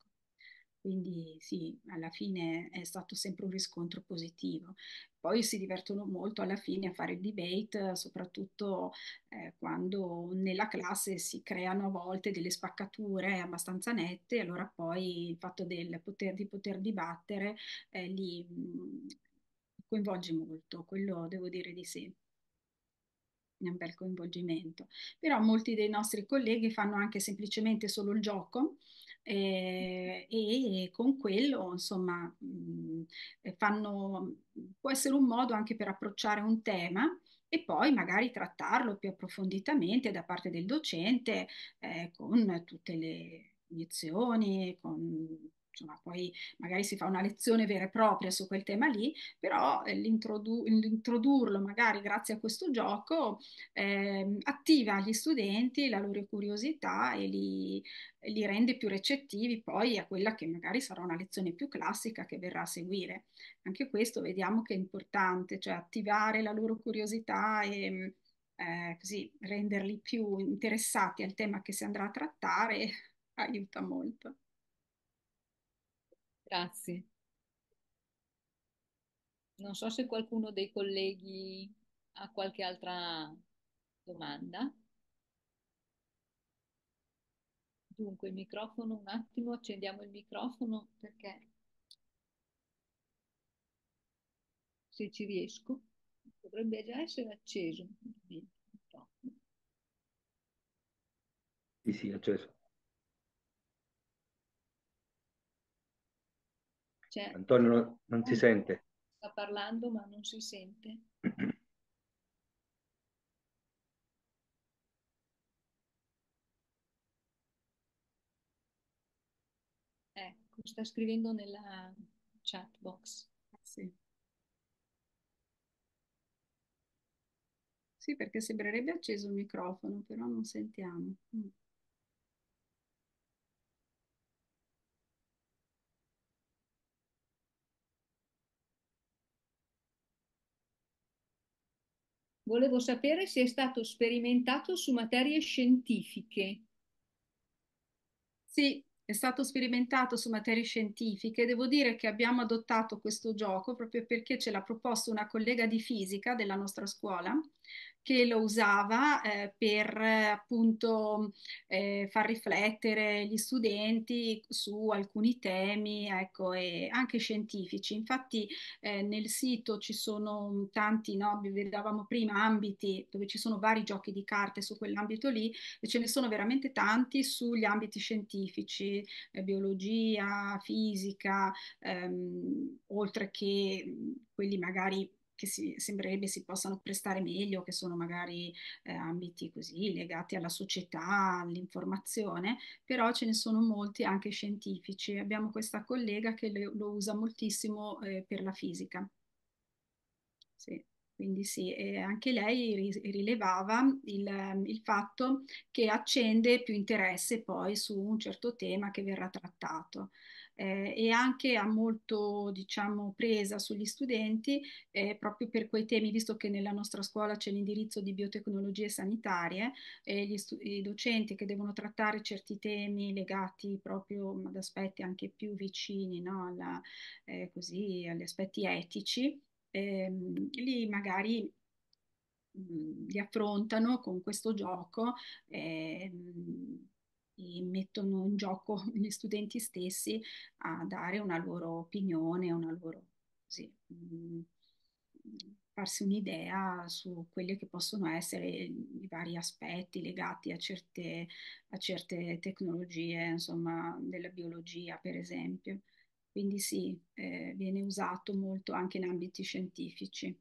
Quindi sì, alla fine è stato sempre un riscontro positivo. Poi si divertono molto alla fine a fare il debate, soprattutto eh, quando nella classe si creano a volte delle spaccature abbastanza nette, allora poi il fatto del poter, di poter dibattere eh, li mh, mm, coinvolge molto, quello devo dire di sì un bel coinvolgimento. Però molti dei nostri colleghi fanno anche semplicemente solo il gioco eh, e con quello insomma mh, eh, fanno, può essere un modo anche per approcciare un tema e poi magari trattarlo più approfonditamente da parte del docente eh, con tutte le iniezioni, con insomma, poi magari si fa una lezione vera e propria su quel tema lì, però eh, l'introdu- l'introdurlo magari grazie a questo gioco eh, attiva gli studenti la loro curiosità e li, li, rende più recettivi poi a quella che magari sarà una lezione più classica che verrà a seguire. Anche questo vediamo che è importante, cioè attivare la loro curiosità e eh, così renderli più interessati al tema che si andrà a trattare *laughs* aiuta molto. Grazie. Non so se qualcuno dei colleghi ha qualche altra domanda. Dunque, il microfono un attimo, accendiamo il microfono perché se ci riesco dovrebbe già essere acceso. Sì, sì, acceso. Cioè, Antonio non, non si sente. Sta parlando ma non si sente. ecco, *clears throat* sta scrivendo nella chat box. Sì. Sì, perché sembrerebbe acceso il microfono, però non sentiamo. Mm. Volevo sapere se è stato sperimentato su materie scientifiche. Sì, è stato sperimentato su materie scientifiche. Devo dire che abbiamo adottato questo gioco proprio perché ce l'ha proposto una collega di fisica della nostra scuola che lo usava eh, per appunto eh, far riflettere gli studenti su alcuni temi, ecco, e anche scientifici. Infatti eh, nel sito ci sono tanti, no, vedevamo prima ambiti dove ci sono vari giochi di carte su quell'ambito lì e ce ne sono veramente tanti sugli ambiti scientifici, eh, biologia, fisica, ehm, oltre che quelli magari che si, sembrerebbe si possano prestare meglio, che sono magari eh, ambiti così legati alla società, all'informazione, però ce ne sono molti anche scientifici. Abbiamo questa collega che le, lo usa moltissimo eh, per la fisica. Sì. Quindi sì, anche lei rilevava il, il, fatto che accende più interesse poi su un certo tema che verrà trattato eh, e anche ha molto diciamo, presa sugli studenti eh, proprio per quei temi, visto che nella nostra scuola c'è l'indirizzo di biotecnologie sanitarie, eh, gli i docenti che devono trattare certi temi legati proprio ad aspetti anche più vicini no? Alla, eh, così, agli aspetti etici, ehm, lì magari mm, li affrontano con questo gioco. Mh, ehm, e mettono in gioco *laughs* gli studenti stessi a dare una loro opinione, una loro, sì, mh, mm, farsi un'idea su quelli che possono essere i vari aspetti legati a certe, a certe tecnologie, insomma, della biologia, per esempio. Quindi sì, eh, viene usato molto anche in ambiti scientifici.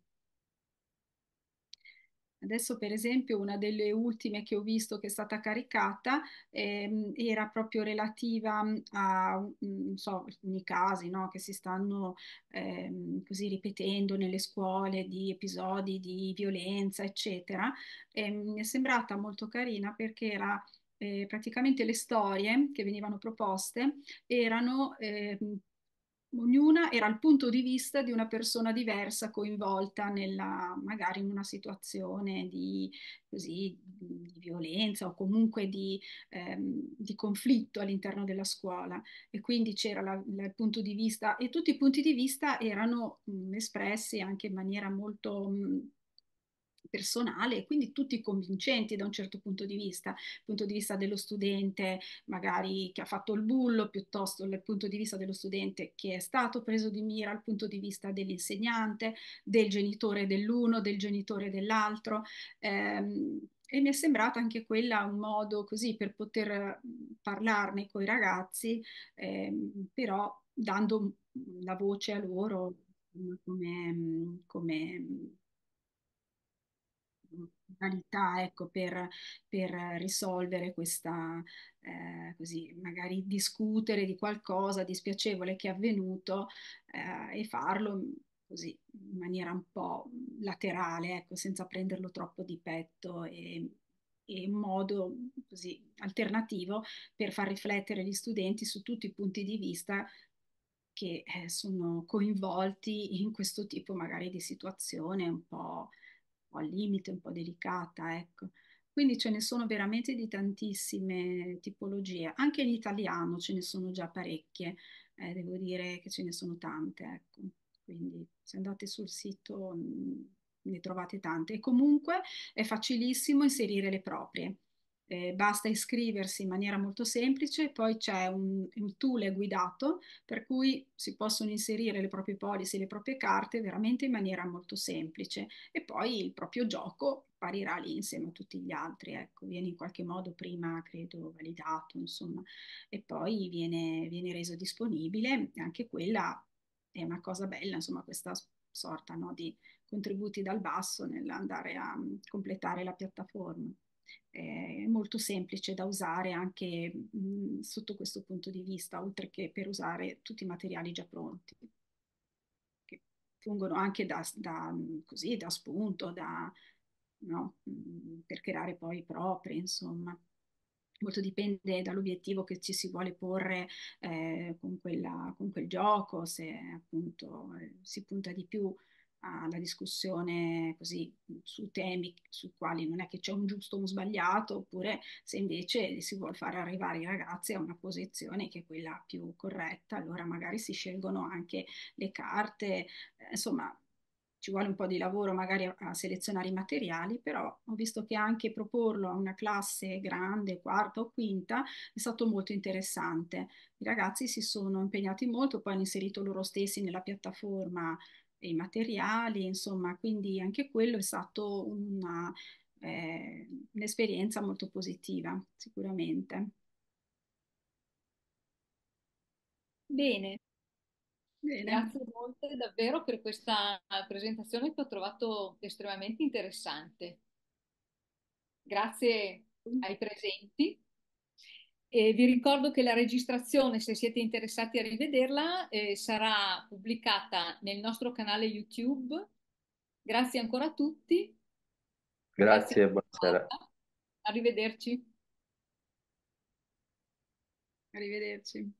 Adesso per esempio una delle ultime che ho visto che è stata caricata ehm, era proprio relativa mm, a, mm, non so, alcuni casi no, che si stanno ehm, così ripetendo nelle scuole di episodi di violenza, eccetera. E ehm, mi è sembrata molto carina perché era eh, praticamente le storie che venivano proposte erano eh, Ognuna era il punto di vista di una persona diversa coinvolta nella, magari in una situazione di, così, di violenza o comunque di, ehm, di, conflitto all'interno della scuola. E quindi c'era la, la, il punto di vista e tutti i punti di vista erano mh, espressi anche in maniera molto... Mh, personale e quindi tutti convincenti da un certo punto di vista, dal punto di vista dello studente magari che ha fatto il bullo, piuttosto dal punto di vista dello studente che è stato preso di mira, dal punto di vista dell'insegnante, del genitore dell'uno, del genitore dell'altro. Ehm, e mi è sembrata anche quella un modo così per poter parlarne con i ragazzi, ehm, però dando la voce a loro come, come modalità ecco, per, per, risolvere questa, eh, così magari discutere di qualcosa dispiacevole che è avvenuto eh, e farlo mm, così in maniera un po' laterale, ecco, senza prenderlo troppo di petto e, e in modo così alternativo per far riflettere gli studenti su tutti i punti di vista che eh, sono coinvolti in questo tipo magari di situazione un po' o al limite un po' delicata, ecco. Quindi ce ne sono veramente di tantissime tipologie, anche in italiano ce ne sono già parecchie, eh, devo dire che ce ne sono tante, ecco. Quindi se andate sul sito mm, ne trovate tante e comunque è facilissimo inserire le proprie eh, basta iscriversi in maniera molto semplice, poi c'è un, un tool guidato per cui si possono inserire le proprie policy, le proprie carte veramente in maniera molto semplice e poi il proprio gioco apparirà lì insieme a tutti gli altri, ecco, viene in qualche modo prima, credo, validato, insomma, e poi viene, viene reso disponibile, anche quella è una cosa bella, insomma, questa sorta no, di contributi dal basso nell'andare a mm, completare la piattaforma è molto semplice da usare anche mh, mm, sotto questo punto di vista, oltre che per usare tutti i materiali già pronti, che fungono anche da, da, mm, così, da spunto, da, no? Mm, per creare poi i propri, insomma. Molto dipende dall'obiettivo che ci si vuole porre eh, con, quella, con, quel gioco, se appunto eh, si punta di più alla discussione così su temi sui quali non è che c'è un giusto o un sbagliato, oppure se invece si vuole far arrivare i ragazzi a una posizione che è quella più corretta, allora magari si scelgono anche le carte, eh, insomma ci vuole un po' di lavoro magari a, a selezionare i materiali, però ho visto che anche proporlo a una classe grande, quarta o quinta, è stato molto interessante. I ragazzi si sono impegnati molto, poi hanno inserito loro stessi nella piattaforma i materiali, insomma, quindi anche quello è stato una, eh, un'esperienza molto positiva, sicuramente. Bene. Bene. Grazie molte davvero per questa presentazione che ho trovato estremamente interessante. Grazie ai presenti e vi ricordo che la registrazione, se siete interessati a rivederla, eh, sarà pubblicata nel nostro canale YouTube. Grazie ancora a tutti. Grazie, Grazie buonasera. Arrivederci. Arrivederci.